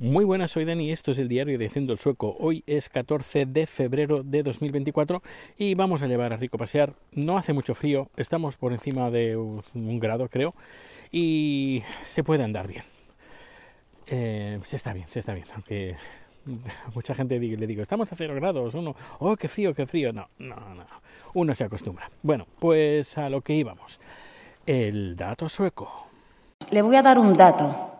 Muy buenas, soy Dani, esto es el diario de Haciendo el Sueco. Hoy es 14 de febrero de 2024 y vamos a llevar a Rico a pasear. No hace mucho frío, estamos por encima de un grado creo y se puede andar bien. Eh, se está bien, se está bien, aunque mucha gente le digo, estamos a cero grados, uno, oh, qué frío, qué frío. No, no, no, uno se acostumbra. Bueno, pues a lo que íbamos. El dato sueco. Le voy a dar un dato.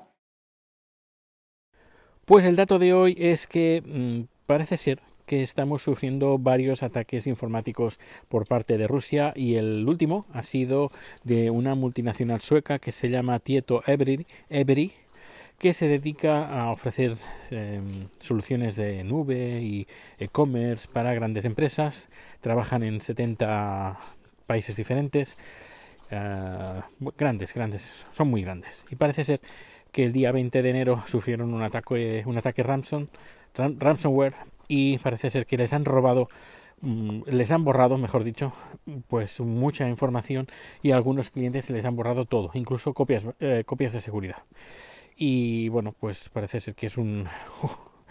Pues el dato de hoy es que mm, parece ser que estamos sufriendo varios ataques informáticos por parte de Rusia y el último ha sido de una multinacional sueca que se llama Tieto Ebri, que se dedica a ofrecer em, soluciones de nube y e-commerce para grandes empresas. Trabajan en 70 países diferentes. Ah, grandes, grandes, son muy grandes. Y parece ser que el día 20 de enero sufrieron un ataque, un ataque ransom, ransomware y parece ser que les han robado mm, les han borrado, mejor dicho, pues mucha información y algunos clientes les han borrado todo, incluso copias, eh, copias de seguridad. Y bueno, pues parece ser que es un...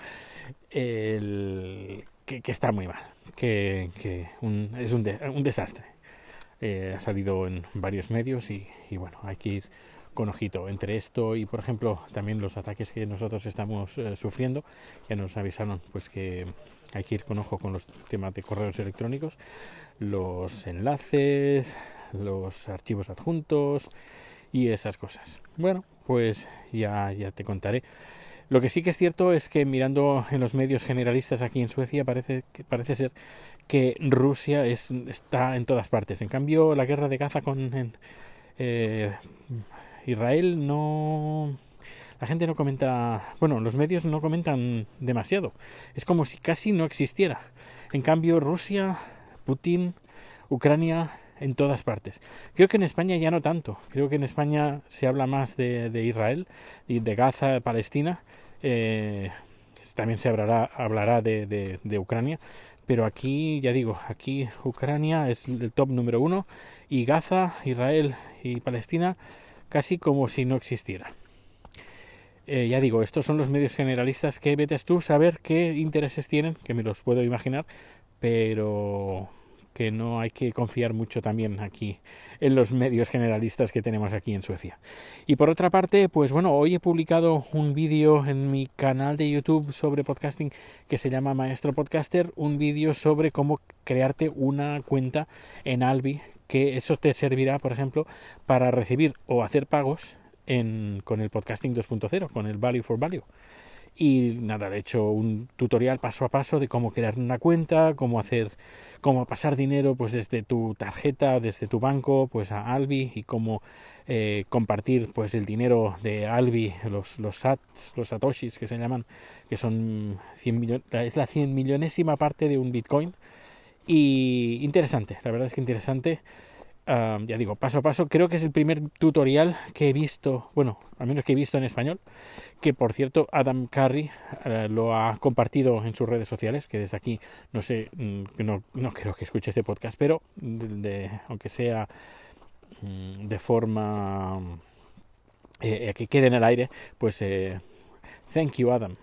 el, que, está muy mal, que, que un, es un, un desastre. Eh, ha salido en varios medios y, y bueno, hay que ir con ojito. Entre esto y, por ejemplo, también los ataques que nosotros estamos eh, sufriendo, ya nos avisaron pues que hay que ir con ojo con los temas de correos electrónicos, los enlaces, los archivos adjuntos y esas cosas. Bueno, pues ya, ya te contaré. Lo que sí que es cierto es que mirando en los medios generalistas aquí en Suecia parece, que parece ser que Rusia es, está en todas partes. En cambio, la guerra de Gaza con eh, Israel no... La gente no comenta, bueno, los medios no comentan demasiado. Es como si casi no existiera. En cambio, Rusia, Putin, Ucrania, en todas partes. Creo que en España ya no tanto. Creo que en España se habla más de, Israel, y de Gaza, Palestina. Eh, también se hablará, hablará de, de Ucrania. Pero aquí, ya digo, aquí Ucrania es el top número uno y Gaza, Israel y Palestina casi como si no existiera. Eh, ya digo, estos son los medios generalistas que vetes tú saber qué intereses tienen, que me los puedo imaginar, pero que no hay que confiar mucho también aquí en los medios generalistas que tenemos aquí en Suecia. Y por otra parte, pues bueno, hoy he publicado un vídeo en mi canal de YouTube sobre podcasting que se llama Maestro Podcaster, un vídeo sobre cómo crearte una cuenta en Albi, que eso te servirá, por ejemplo, para recibir o hacer pagos en, con el podcasting 2.0, con el Value for Value. Y nada, he hecho, un tutorial paso a paso de cómo crear una cuenta, cómo hacer, cómo pasar dinero pues desde tu tarjeta, desde tu banco, pues a Albi y cómo eh, compartir pues el dinero de Albi, los, los sats, los satoshis que se llaman, que son 100 millones, es la 100 millonésima parte de un Bitcoin y interesante, la verdad es que interesante. Ah, ya digo, paso a paso, creo que es el primer tutorial que he visto, bueno, al menos que he visto en español, que por cierto Adam Curry eh, lo ha compartido en sus redes sociales, que desde aquí no sé, mm, no, no creo que escuche este podcast, pero aunque sea mm, de forma eh, eh, que quede en el aire, pues thank you Adam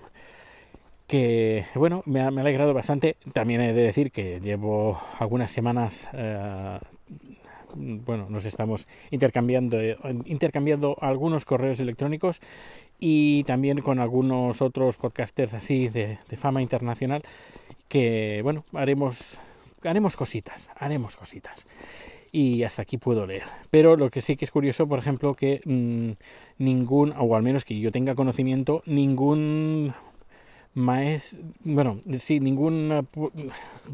que bueno, me ha, alegrado bastante. También he de decir que llevo algunas semanas, eh, bueno, nos estamos eh, intercambiando, algunos correos electrónicos y también con algunos otros podcasters así de, fama internacional que, bueno, haremos, haremos cositas, haremos cositas y hasta aquí puedo leer. Pero lo que sí que es curioso, por ejemplo, que mm, ningún, o al menos que yo tenga conocimiento, ningún bueno, sí, ningún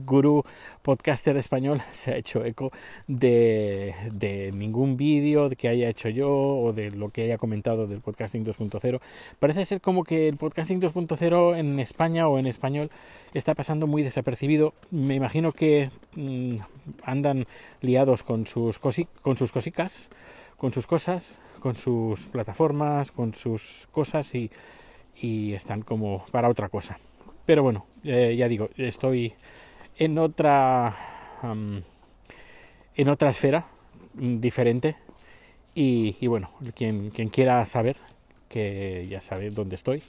gurú podcaster español se ha hecho eco de, ningún vídeo que haya hecho yo o de lo que haya comentado del podcasting 2.0. Parece ser como que el podcasting 2.0 en España o en español está pasando muy desapercibido. Me imagino que mm, andan liados con sus, con sus cosicas, con sus cosas, con sus plataformas, con sus cosas y y están como para otra cosa. Pero bueno, eh, ya digo, estoy en otra en otra esfera mm, diferente y, bueno, quien, quien, quiera saber que ya sabe dónde estoy,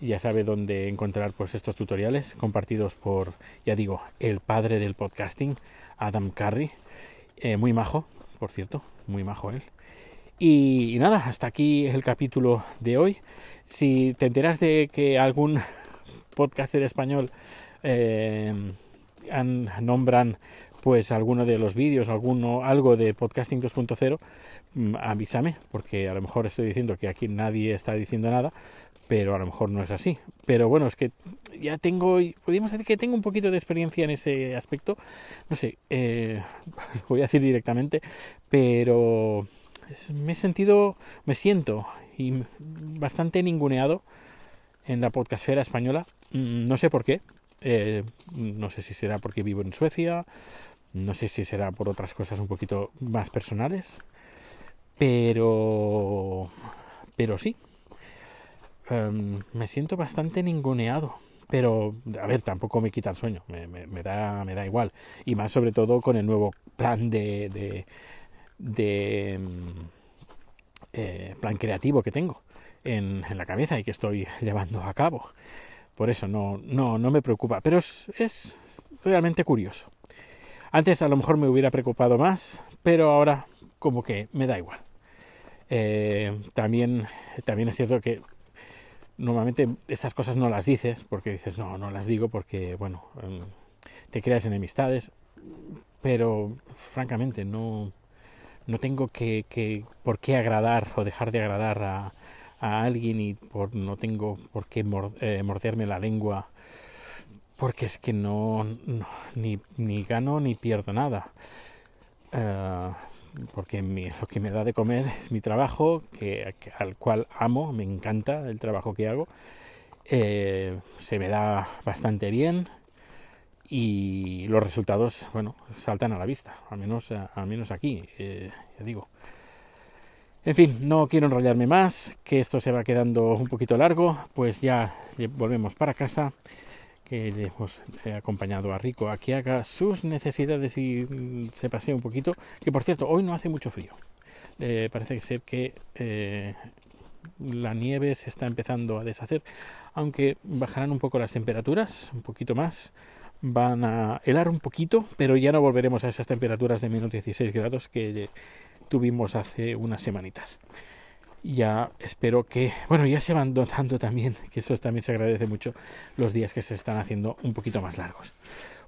ya sabe dónde encontrar pues estos tutoriales compartidos por, ya digo, el padre del podcasting, Adam Curry, eh, muy majo, por cierto, muy majo él. y nada, hasta aquí el capítulo de hoy si te enteras de que algún podcaster español eh, nombran pues alguno de los vídeos, alguno, algo de podcasting 2.0, mm, avísame, porque a lo mejor estoy diciendo que aquí nadie está diciendo nada, pero a lo mejor no es así. Pero bueno, es que ya tengo, podríamos decir que tengo un poquito de experiencia en ese aspecto, no sé, eh, voy a decir directamente, pero me he sentido, me siento bastante ninguneado en la podcastfera española. Mm, no sé por qué. Eh, no sé si será porque vivo en Suecia. No sé si será por otras cosas un poquito más personales. Pero. Pero sí. Em, me siento bastante ninguneado. Pero, a ver, tampoco me quita el sueño. Me, da, me da igual. Y más sobre todo con el nuevo plan de de mm, eh, plan creativo que tengo en, la cabeza y que estoy llevando a cabo. Por eso no, no, me preocupa, pero es, realmente curioso. Antes a lo mejor me hubiera preocupado más, pero ahora como que me da igual. Eh, también, también es cierto que normalmente estas cosas no las dices, porque dices, no, no las digo porque, bueno, em, te creas enemistades, pero francamente no, no tengo que, por qué agradar o dejar de agradar a, alguien y no tengo por qué eh, morderme la lengua porque es que no, ni, gano ni pierdo nada. Eh, porque lo que me da de comer es mi trabajo, al cual amo, me encanta el trabajo que hago. Eh, se me da bastante bien y los resultados, bueno, saltan a la vista, al menos, eh, al menos aquí, eh, ya digo. En fin, no quiero enrollarme más, que esto se va quedando un poquito largo, pues ya volvemos para casa, que hemos eh, acompañado a Rico a que haga sus necesidades y mm, se pasee un poquito, que por cierto, hoy no hace mucho frío. parece ser que la nieve se está empezando a deshacer, aunque bajarán un poco las temperaturas, un poquito más, van a helar un poquito, pero ya no volveremos a esas temperaturas de menos 16 grados que tuvimos hace unas semanitas. Ya espero que, bueno, ya se van dotando también, que eso también se agradece mucho, los días que se están haciendo un poquito más largos.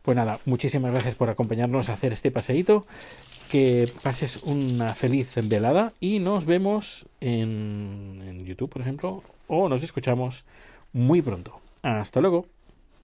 Pues nada, muchísimas gracias por acompañarnos a hacer este paseíto. Que pases una feliz velada y nos vemos en YouTube, por ejemplo, o nos escuchamos muy pronto. Hasta luego.